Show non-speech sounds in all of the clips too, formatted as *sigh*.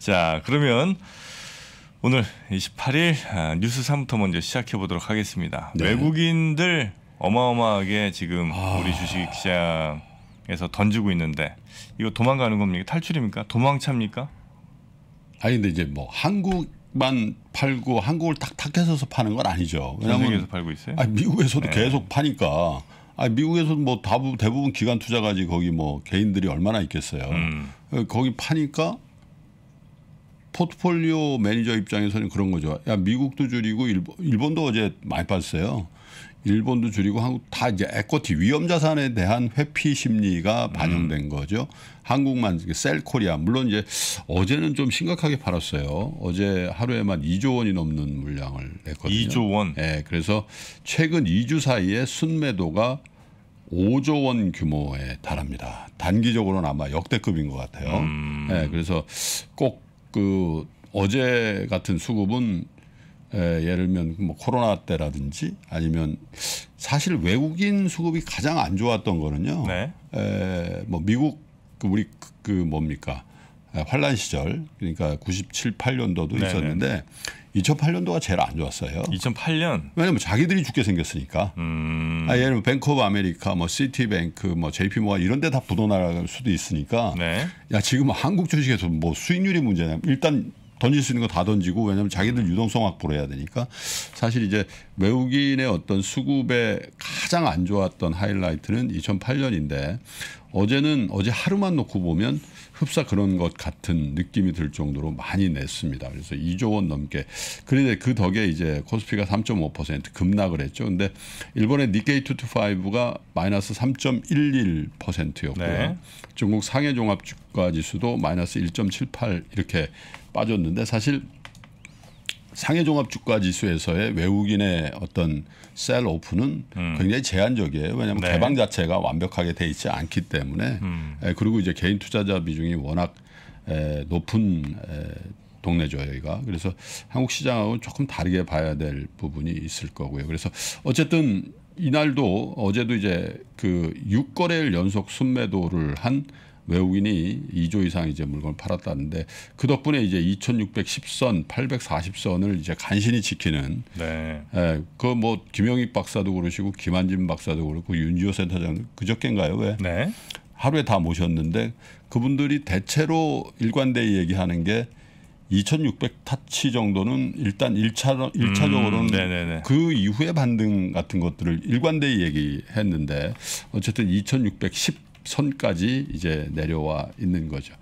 자, 그러면 오늘 28일 아, 뉴스 3부터 먼저 시작해 보도록 하겠습니다. 네. 외국인들 어마어마하게 지금 아... 우리 주식시장에서 던지고 있는데 이거 도망가는 겁니까? 탈출입니까? 도망찹니까? 아니 근데 이제 뭐 한국만 팔고 한국을 탁탁해서 서 파는 건 아니죠. 왜냐면 팔고 있어요. 아니, 미국에서도 네. 계속 파니까. 아 미국에서도 뭐 다부, 대부분 기관 투자가지 거기 뭐 개인들이 얼마나 있겠어요. 음. 거기 파니까 포트폴리오 매니저 입장에서는 그런 거죠. 야 미국도 줄이고 일본, 일본도 어제 많이 빠졌어요. 일본도 줄이고 한국 다 이제 에쿼티 위험 자산에 대한 회피 심리가 반영된 음. 거죠. 한국만 셀코리아 물론 이제 어제는 좀 심각하게 팔았어요. 어제 하루에만 2조 원이 넘는 물량을 냈거든요. 2조 원. 예. 네, 그래서 최근 2주 사이에 순매도가 5조 원 규모에 달합니다. 단기적으로는 아마 역대급인 것 같아요. 음. 네, 그래서 꼭그 어제 같은 수급은 에, 예를 들면 뭐 코로나 때라든지 아니면 사실 외국인 수급이 가장 안 좋았던 거는요. 네. 에, 뭐 미국 그 우리 그, 그 뭡니까? 에, 환란 시절 그러니까 97, 8년도도 있었는데 네, 네. 2008년도가 제일 안 좋았어요. 2008년? 왜냐면 자기들이 죽게 생겼으니까. 음. 아, 예를 들면 뱅크 오브 아메리카, 뭐 시티뱅크, 뭐 j p 모아 이런 데 다 부도 나갈 수도 있으니까. 네. 야 지금 한국 주식에서 뭐 수익률이 문제냐. 일단 던질 수 있는 거 다 던지고 왜냐하면 자기들 음. 유동성 확보를 해야 되니까 사실 이제 외국인의 어떤 수급에 가장 안 좋았던 하이라이트는 2008년인데 어제는 어제 하루만 놓고 보면 흡사 그런 것 같은 느낌이 들 정도로 많이 냈습니다. 그래서 2조 원 넘게. 그런데 그 덕에 이제 코스피가 3.5% 급락을 했죠. 근데 일본의 니케이 225가 마이너스 3.11%였고요. 네. 중국 상해 종합 주가 지수도 마이너스 1.78 이렇게 빠졌는데 사실 상해종합주가지수에서의 외국인의 어떤 셀오픈은 음. 굉장히 제한적이에요. 왜냐하면 네. 개방 자체가 완벽하게 돼 있지 않기 때문에 음. 에, 그리고 이제 개인 투자자 비중이 워낙 에, 높은 에, 동네죠 여기가 그래서 한국 시장하고 조금 다르게 봐야 될 부분이 있을 거고요. 그래서 어쨌든 이날도 어제도 이제 그 6거래일 연속 순매도를 한 외국인이 2조 이상 이제 물건을 팔았다는데 그 덕분에 이제 2,610선, 840선을 이제 간신히 지키는. 네. 예, 그뭐 김영익 박사도 그러시고 김한진 박사도 그렇고 윤지호 센터장 그저께인가요? 왜? 네. 하루에 다 모셨는데 그분들이 대체로 일관되게 얘기하는 게 2,600 타치 정도는 일단 1차, 1차적으로는 음, 그 이후의 반등 같은 것들을 일관되게 얘기했는데 어쨌든 2,610 선까지 이제 내려와 있는 거죠.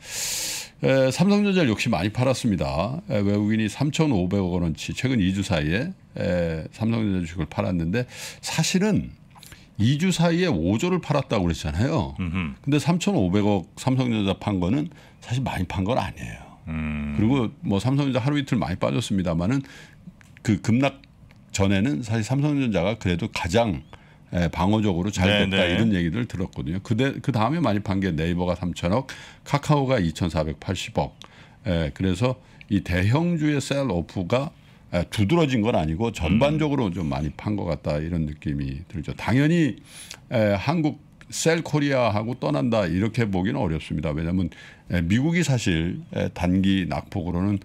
에, 삼성전자를 역시 많이 팔았습니다. 에, 외국인이 3,500억 원어치 최근 2주 사이에 에, 삼성전자 주식을 팔았는데 사실은 2주 사이에 5조를 팔았다고 그랬잖아요. 근데 3,500억 삼성전자 판 거는 사실 많이 판 건 아니에요. 음. 그리고 뭐 삼성전자 하루 이틀 많이 빠졌습니다만은 그 급락 전에는 사실 삼성전자가 그래도 가장 예, 방어적으로 잘 네, 됐다 네. 이런 얘기를 들었거든요. 그 다음에 많이 판 게 네이버가 3천억, 카카오가 2,480억. 에, 예, 그래서 이 대형주의 셀오프가 예, 두드러진 건 아니고 전반적으로 음. 좀 많이 판 것 같다 이런 느낌이 들죠. 당연히 에, 한국 셀 코리아하고 떠난다 이렇게 보기는 어렵습니다. 왜냐하면 미국이 사실 단기 낙폭으로는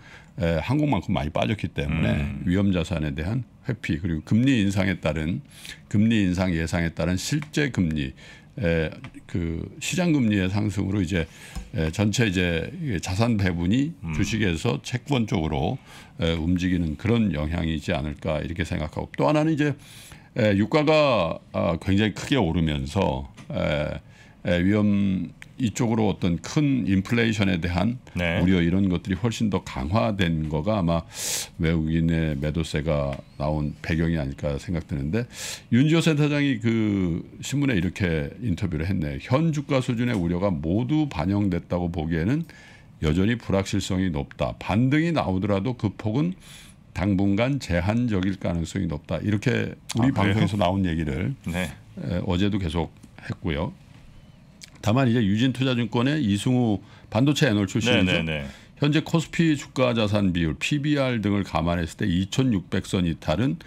한국만큼 많이 빠졌기 때문에 음. 위험 자산에 대한 회피 그리고 금리 인상에 따른 금리 인상 예상에 따른 실제 금리 그 시장 금리의 상승으로 이제 전체 이제 자산 배분이 음. 주식에서 채권 쪽으로 움직이는 그런 영향이지 않을까 이렇게 생각하고 또 하나는 이제 유가가 아, 굉장히 크게 오르면서 예, 위험 이쪽으로 어떤 큰 인플레이션에 대한 네. 우려 이런 것들이 훨씬 더 강화된 거가 아마 외국인의 매도세가 나온 배경이 아닐까 생각되는데 윤지호 센터장이 그 신문에 이렇게 인터뷰를 했네. 현 주가 수준의 우려가 모두 반영됐다고 보기에는 여전히 불확실성이 높다. 반등이 나오더라도 그 폭은 당분간 제한적일 가능성이 높다. 이렇게 우리 아, 방송에서 나온 얘기를 네. 에, 어제도 계속 했고요. 다만 이제 유진투자증권의 이승우 반도체 애널 출신이죠. 네네네. 네, 네. 현재 코스피 주가 자산 비율 PBR 등을 감안했을 때 2,600선 이탈은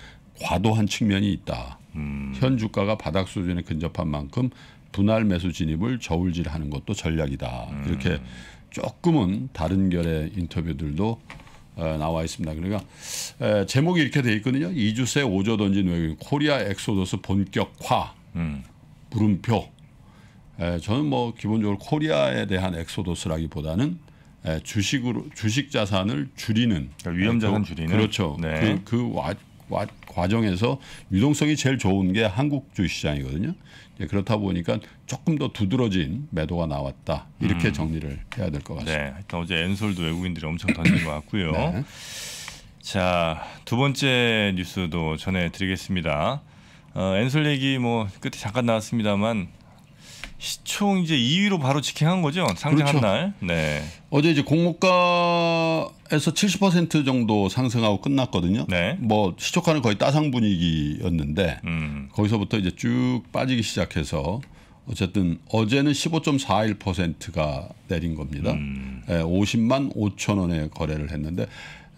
과도한 측면이 있다. 음. 현 주가가 바닥 수준에 근접한 만큼 분할 매수 진입을 저울질하는 것도 전략이다. 음. 이렇게 조금은 다른 결의 인터뷰들도 어, 나와 있습니다. 그러니까 제목이 이렇게 돼 있거든요. 이주세 오조 던진 외국인 코리아 엑소더스 본격화 음. 물음표 에, 저는 뭐 기본적으로 코리아에 대한 엑소도스라기보다는 에, 주식으로 주식 자산을 줄이는 그러니까 위험 자산 그, 줄이는 그렇죠. 네. 그, 그 와, 와, 과정에서 유동성이 제일 좋은 게 한국 주시장이거든요. 식 그렇다 보니까 조금 더 두드러진 매도가 나왔다 이렇게 음. 정리를 해야 될 것 같습니다. 네, 일단 어제 엔솔도 외국인들이 엄청 던진 것 같고요. *laughs* 네. 자두 번째 뉴스도 전해드리겠습니다. 어, 엔솔 얘기 뭐 끝에 잠깐 나왔습니다만 시총 이제 2위로 바로 직행한 거죠. 상장한 그렇죠. 날. 네. 어제 이제 공모가에서 70% 정도 상승하고 끝났거든요. 네. 뭐 시초가는 거의 따상 분위기였는데 음. 거기서부터 이제 쭉 빠지기 시작해서 어쨌든 어제는 15.41%가 내린 겁니다. 음. 에, 50만 5천 원에 거래를 했는데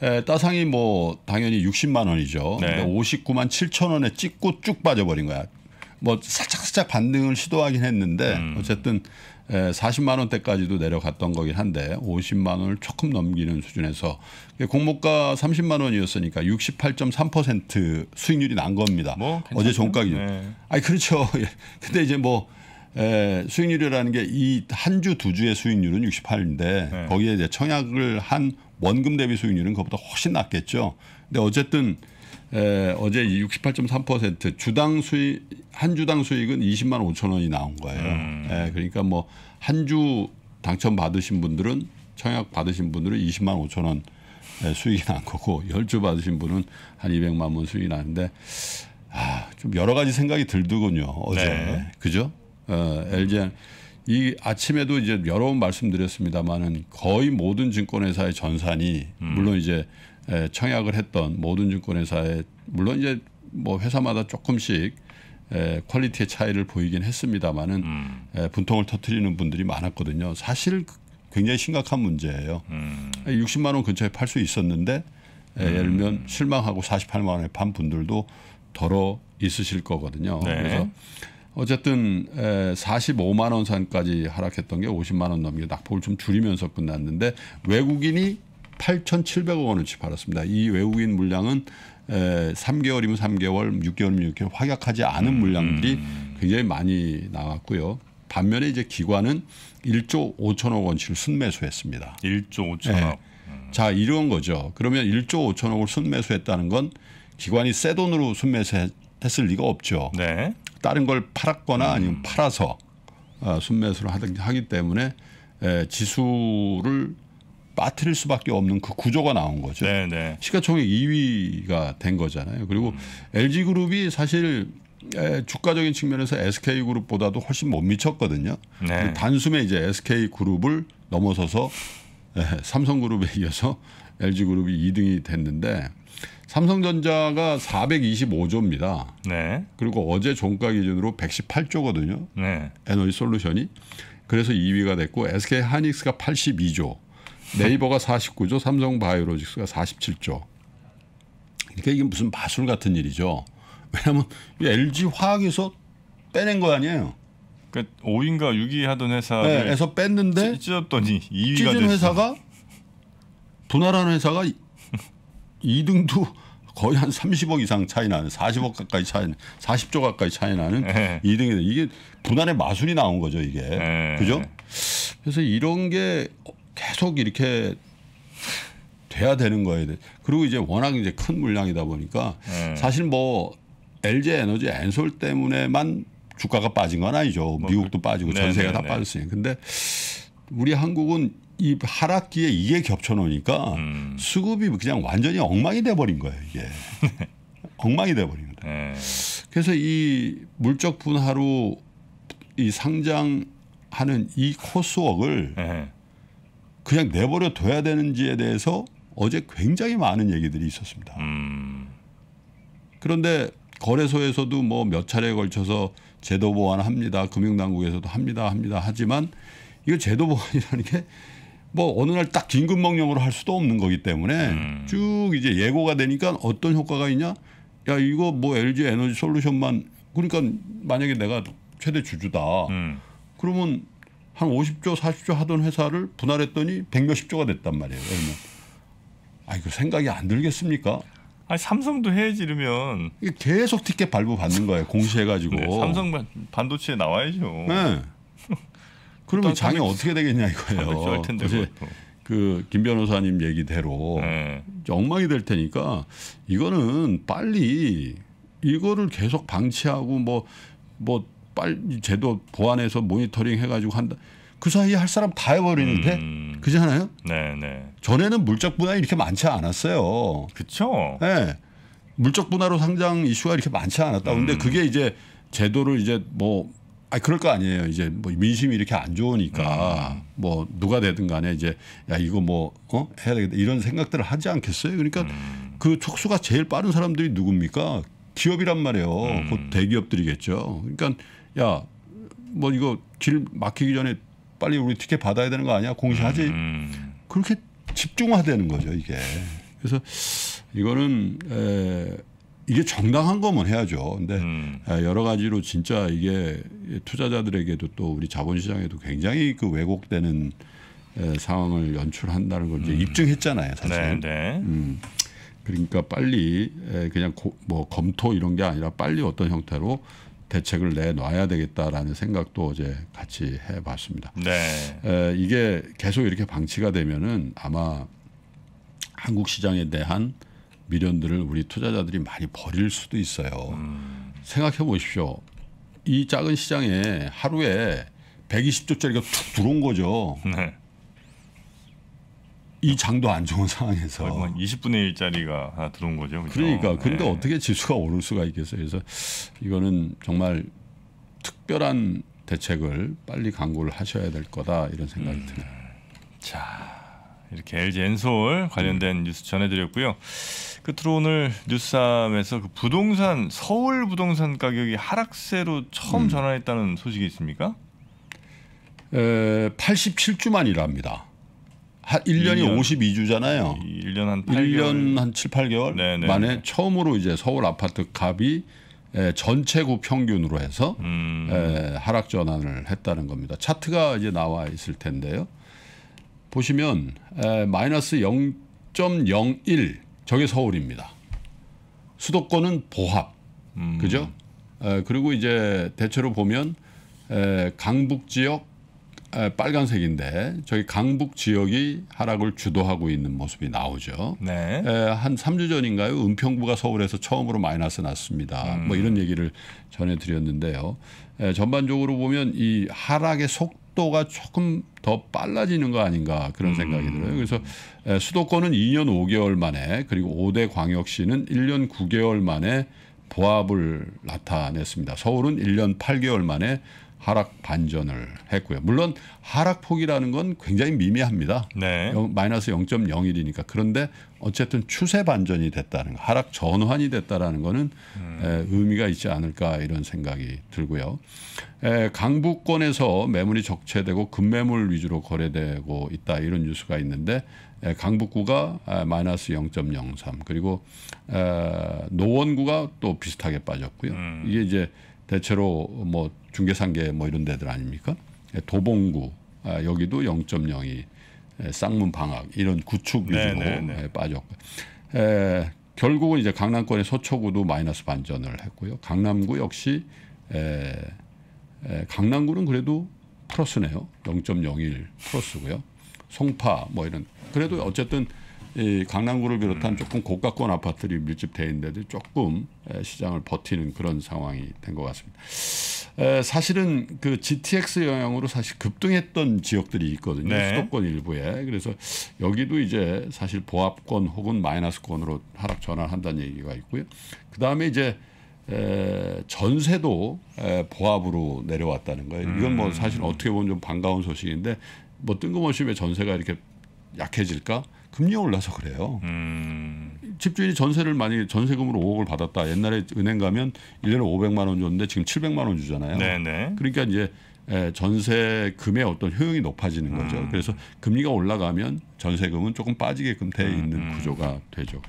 에, 예, 따상이 뭐 당연히 60만 원이죠. 네. 근데 59만 7천 원에 찍고 쭉 빠져버린 거야. 뭐 살짝 살짝 반등을 시도하긴 했는데 음. 어쨌든 40만 원대까지도 내려갔던 거긴 한데 50만 원을 조금 넘기는 수준에서 공모가 30만 원이었으니까 68.3% 수익률이 난 겁니다. 뭐, 어제 종가 기준. 네. 아니 그렇죠. *laughs* 예. 근데 이제 뭐 에, 수익률이라는 게 이 한 주 두 주의 수익률은 68인데 네. 거기에 이제 청약을 한 원금 대비 수익률은 그것보다 훨씬 낮겠죠. 근데 어쨌든 에, 예, 어제 68.3% 주당 수익 한 주당 수익은 20만 5천 원이 나온 거예요. 음. 에, 예, 그러니까 뭐 한 주 당첨 받으신 분들은 청약 받으신 분들은 20만 5천 원 예, 수익이 난 거고 열주 받으신 분은 한 200만 원 수익이 나는데 아, 좀 여러 가지 생각이 들더군요 어제 네. 그죠? 어, LG 이 아침에도 이제 여러 번 말씀드렸습니다만은 거의 모든 증권회사의 전산이 음. 물론 이제 예, 청약을 했던 모든 증권회사에 물론 이제 뭐 회사마다 조금씩 에, 예, 퀄리티의 차이를 보이긴 했습니다만은 음. 에, 예, 분통을 터트리는 분들이 많았거든요. 사실 굉장히 심각한 문제예요. 음. 60만 원 근처에 팔 수 있었는데 에, 음. 예를 들면 실망하고 48만 원에 판 분들도 더러 있으실 거거든요. 네. 그래서 어쨌든 에, 45만 원 산까지 하락했던 게 50만 원 넘게 낙폭을 좀 줄이면서 끝났는데 외국인이 8,700억 원어치 팔았습니다. 이 외국인 물량은 에, 3개월이면 3개월, 6개월이면 6개월 확약하지 않은 음. 물량들이 굉장히 많이 나왔고요. 반면에 이제 기관은 1조 5천억 원치를 순매수했습니다. 1조 5천억. 네. 음. 자 이런 거죠. 그러면 1조 5천억을 순매수했다는 건 기관이 새 돈으로 순매수했을 리가 없죠. 네. 다른 걸 팔았거나 음. 아니면 팔아서 아, 순매수를 하기 때문에 지수를 빠뜨릴 수밖에 없는 그 구조가 나온 거죠. 네네. 네. 시가총액 2위가 된 거잖아요. 그리고 음. LG 그룹이 사실 주가적인 측면에서 SK 그룹보다도 훨씬 못 미쳤거든요. 네. 단숨에 이제 SK 그룹을 넘어서서 삼성 그룹에 이어서 LG 그룹이 2등이 됐는데 삼성전자가 425조입니다. 네. 그리고 어제 종가 기준으로 118조거든요. 네. 에너지 솔루션이. 그래서 2위가 됐고 SK 하이닉스가 82조. 네이버가 49조, 삼성바이오로직스가 47조. 그러니까 이게 무슨 마술 같은 일이죠. 왜냐하면 LG 화학에서 빼낸 거 아니에요. 그러니까 5위인가 6위 하던 회사에서 네, 뺐는데 찢었더니 2위가 찢은 됐어. 회사가 분할하는 회사가 2등도 거의 한 30억 이상 차이 나는 40억 가까이 차이 나는 40조 가까이 차이 나는 네. 2등이 이게 분할의 마술이 나온 거죠 이게 네. 그죠? 그래서 이런 게 계속 이렇게 돼야 되는 거예요. 그리고 이제 워낙 이제 큰 물량이다 보니까 음. 사실 뭐 LG 에너지 엔솔 때문에만 주가가 빠진 건 아니죠. 뭐 그- 미국도 빠지고 네, 전세가다 네, 빠졌으니까. 근데 우리 한국은 이 하락기에 이게 겹쳐놓으니까 음. 수급이 그냥 완전히 엉망이 돼버린 거예요. 이게 *laughs* 엉망이 돼버린거다 네. 그래서 이 물적 분화로 이 상장하는 이 코스웍을 네. 그냥 내버려 둬야 되는지에 대해서 어제 굉장히 많은 얘기들이 있었습니다. 음. 그런데 거래소에서도 뭐 몇 차례에 걸쳐서 제도 보완합니다. 금융당국에서도 합니다. 합니다. 하지만 이거 제도 보완이라는 게 뭐 어느 날 딱 긴급 명령으로 할 수도 없는 거기 때문에 음. 쭉 이제 예고가 되니까 어떤 효과가 있냐? 야, 이거 뭐 LG 에너지 솔루션만 그러니까 만약에 내가 최대 주주다. 음. 그러면 한 50조 40조 하던 회사를 분할했더니 100몇십 조가 됐단 말이에요. 그러면 아 이거 생각이 안 들겠습니까? 아 삼성도 해 지르면 계속 티켓 발부 받는 거예요. 공시해 가지고. 네, 삼성 반도체에 나와야죠. 네. *laughs* 그러면 장이 어떻게 되겠냐 이거예요. 텐데, 그김 그 변호사님 얘기대로 네. 엉망이 될 테니까 이거는 빨리 이거를 계속 방치하고 뭐뭐 뭐 빨리 제도 보완해서 모니터링 해가지고 한다. 그 사이에 할 사람 다 해버리는데 음. 그잖아요. 네네. 전에는 물적 분할이 이렇게 많지 않았어요. 그렇죠. 네. 물적 분할로 상장 이슈가 이렇게 많지 않았다. 근데 음. 그게 이제 제도를 이제 뭐 아, 그럴 거 아니에요. 이제 뭐 민심이 이렇게 안 좋으니까 음. 뭐 누가 되든 간에 이제 야, 이거 뭐, 어? 해야 되겠다. 이런 생각들을 하지 않겠어요? 그러니까 음. 그 촉수가 제일 빠른 사람들이 누굽니까? 기업이란 말이에요. 음. 곧 음. 그 대기업들이겠죠. 그러니까 야, 뭐 이거 길 막히기 전에 빨리 우리 티켓 받아야 되는 거 아니야? 공시하지. 음. 음. 그렇게 집중화되는 거죠, 이게. 그래서 이거는 에, 이게 정당한 거면 해야죠. 근데 음. 여러 가지로 진짜 이게 투자자들에게도 또 우리 자본시장에도 굉장히 그 왜곡되는 에, 상황을 연출한다는 걸 이제 음. 입증했잖아요, 사실. 네, 네. 음. 그러니까 빨리 에, 그냥 고, 뭐 검토 이런 게 아니라 빨리 어떤 형태로 대책을 내놔야 되겠다라는 생각도 어제 같이 해봤습니다. 네. 에, 이게 계속 이렇게 방치가 되면은 아마 한국 시장에 대한 미련들을 우리 투자자들이 많이 버릴 수도 있어요. 음. 생각해 보십시오. 이 작은 시장에 하루에 120조짜리가 툭 들어온 거죠. 네. 이 장도 안 좋은 상황에서 20분의 뭐 1짜리가 하나 들어온 거죠. 그렇죠? 그러니까 근데 네. 어떻게 지수가 오를 수가 있겠어요. 그래서 이거는 정말 특별한 대책을 빨리 강구를 하셔야 될 거다 이런 생각이 음. 드네요. 자 이렇게 LG 엔솔 관련된 음. 뉴스 전해드렸고요. 끝으로 오늘 뉴스함에서그 부동산 서울 부동산 가격이 하락세로 처음 음. 전환했다는 소식이 있습니까? 에, 87주 만이랍니다. 한 1년이 1년. 52주잖아요. 1년 한 8개월. 1년 한 7, 8개월 네네. 만에 처음으로 이제 서울 아파트 값이 예, 전체구 그 평균으로 해서 음. 예, 하락 전환을 했다는 겁니다. 차트가 이제 나와 있을 텐데요. 보시면 예, 마이너스 0.01 저게 서울입니다. 수도권은 보합, 음. 그죠? 예, 그리고 이제 대체로 보면 에, 강북 지역 빨간색인데 저희 강북 지역이 하락을 주도하고 있는 모습이 나오죠. 네. 한 3주 전인가요? 은평구가 서울에서 처음으로 마이너스 났습니다. 뭐 음. 뭐 이런 얘기를 전해드렸는데요. 전반적으로 보면 이 하락의 속도가 조금 더 빨라지는 거 아닌가 그런 음. 생각이 음. 들어요. 그래서 수도권은 2년 5개월 만에 그리고 5대 광역시는 1년 9개월 만에 보합을 나타냈습니다. 서울은 1년 8개월 만에 하락 반전을 했고요. 물론 하락폭이라는 건 굉장히 미미합니다. 네. 마이너스 0.01이니까 그런데 어쨌든 추세 반전이 됐다는 거, 하락 전환이 됐다라는 거는 음. 에, 의미가 있지 않을까 이런 생각이 들고요. 에, 강북권에서 매물이 적체되고 급매물 위주로 거래되고 있다 이런 뉴스가 있는데 에, 강북구가 에, 마이너스 0.03 그리고 에, 노원구가 또 비슷하게 빠졌고요. 음. 이게 이제 대체로 뭐중개상계뭐 이런 데들 아닙니까? 도봉구 아, 여기도 0.02 쌍문 방학 이런 구축 네, 위주로 네, 네. 빠졌고 에, 결국은 이제 강남권의 서초구도 마이너스 반전을 했고요. 강남구 역시 에, 에, 강남구는 그래도 플러스네요. 0.01 플러스고요. 송파 뭐 이런 그래도 어쨌든 이 강남구를 비롯한 음. 조금 고가권 아파트들이 밀집돼 있는데도 조금 시장을 버티는 그런 상황이 된 것 같습니다. 사실은 그 GTX 영향으로 사실 급등했던 지역들이 있거든요. 네. 수도권 일부에. 그래서 여기도 이제 사실 보합권 혹은 마이너스권으로 하락 전환한다는 얘기가 있고요. 그다음에 이제 에, 전세도 에, 보합으로 내려왔다는 거예요. 이건 뭐 음. 사실 어떻게 보면 좀 반가운 소식인데 뭐 뜬금없이 왜 전세가 이렇게 약해질까? 금리가 올라서 그래요. 음. 집주인이 전세를 많이 전세금으로 5억을 받았다. 옛날에 은행 가면 1년에 500만 원 줬는데 지금 700만 원 주잖아요. 네네. 네. 그러니까 이제 예, 전세금의 어떤 효용이 높아지는 거죠. 음. 그래서 금리가 올라가면 전세금은 조금 빠지게끔 돼 음, 있는 음. 구조가 되죠.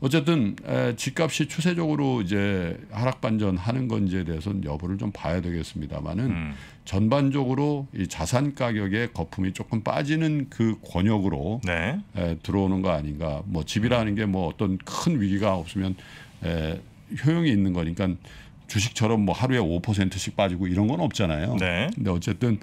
어쨌든 집값이 추세적으로 이제 하락 반전하는 건지에 대해서는 여부를 좀 봐야 되겠습니다만은 음. 전반적으로 이 자산 가격의 거품이 조금 빠지는 그 권역으로 네. 에, 들어오는 거 아닌가. 뭐 집이라는 게 뭐 어떤 큰 위기가 없으면 에, 효용이 있는 거니까 주식처럼 뭐 하루에 5%씩 빠지고 이런 건 없잖아요. 네. 근데 어쨌든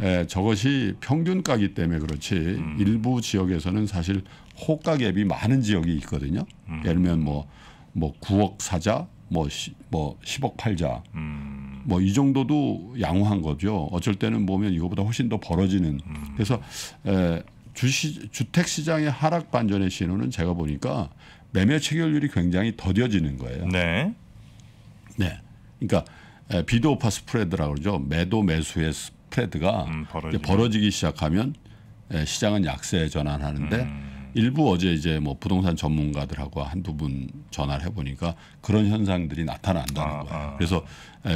에, 저것이 평균가기 때문에 그렇지 음. 일부 지역에서는 사실 호가갭이 많은 지역이 있거든요. 음. 예를 들면 뭐뭐 뭐 9억 뭐 사자, 뭐뭐 뭐 10억 뭐 팔자, 음. 뭐이 정도도 양호한 거죠. 어쩔 때는 보면 이거보다 훨씬 더 벌어지는. 음. 그래서 에, 주시, 주택 시장의 하락 반전의 신호는 제가 보니까 매매 체결률이 굉장히 더뎌지는 거예요. 네. 네. 그러니까 비도 오파 스프레드라고 그러죠. 매도 매수의 스프레드가 음, 벌어지기 시작하면 시장은 약세에 전환하는데 음. 일부 어제 이제 뭐 부동산 전문가들하고 한두 분 전화를 해보니까 그런 현상들이 나타난다는 아, 거예요. 아. 그래서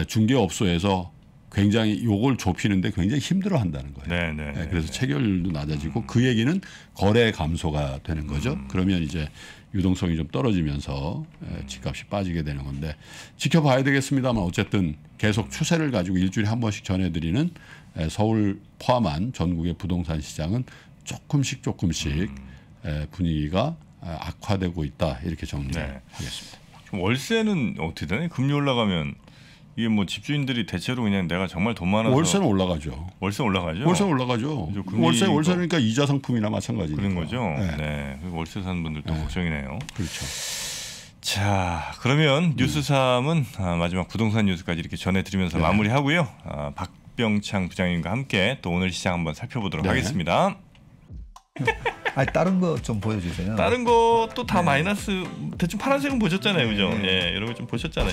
중개업소에서 굉장히 요걸 좁히는데 굉장히 힘들어 한다는 거예요. 네, 네, 네, 네 그래서 체결도 낮아지고 음. 그 얘기는 거래 감소가 되는 거죠. 음. 그러면 이제 유동성이 좀 떨어지면서 예, 집값이 빠지게 되는 건데 지켜봐야 되겠습니다만 어쨌든 계속 추세를 가지고 일주일에 한 번씩 전해드리는 예, 서울 포함한 전국의 부동산 시장은 조금씩 조금씩 예, 분위기가 아, 악화되고 있다 이렇게 정리하겠습니다. 네. 월세는 어떻게 되나요? 금리 올라가면 이게 뭐 집주인들이 대체로 그냥 내가 정말 돈 많아서 월세는 올라가죠. 월세 올라가죠. 월세 올라가죠. 월세 월세니까 이자 상품이나 마찬가지니 그런 거죠. 네. 네. 월세 사는 분들도 네. 걱정이네요. 그렇죠. 자 그러면 뉴스 3은 아, 마지막 부동산 뉴스까지 이렇게 전해드리면서 네. 마무리하고요. 아, 박병창 부장님과 함께 또 오늘 시장 한번 살펴보도록 네. 하겠습니다. *laughs* 아 다른 거 좀 보여주세요. 다른 것도 다 네. 마이너스 대충 파란색은 보셨잖아요, 그죠? 네. 예, 여러분 좀 보셨잖아요.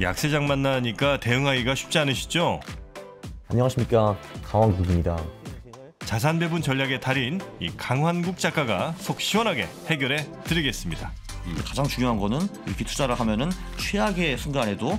약세장 만나니까 대응하기가 쉽지 않으시죠? 안녕하십니까 강원국입니다. 자산 배분 전략의 달인 이 강환국 작가가 속 시원하게 해결해 드리겠습니다. 음, 가장 중요한 거는 이렇게 투자를 하면은 최악의 순간에도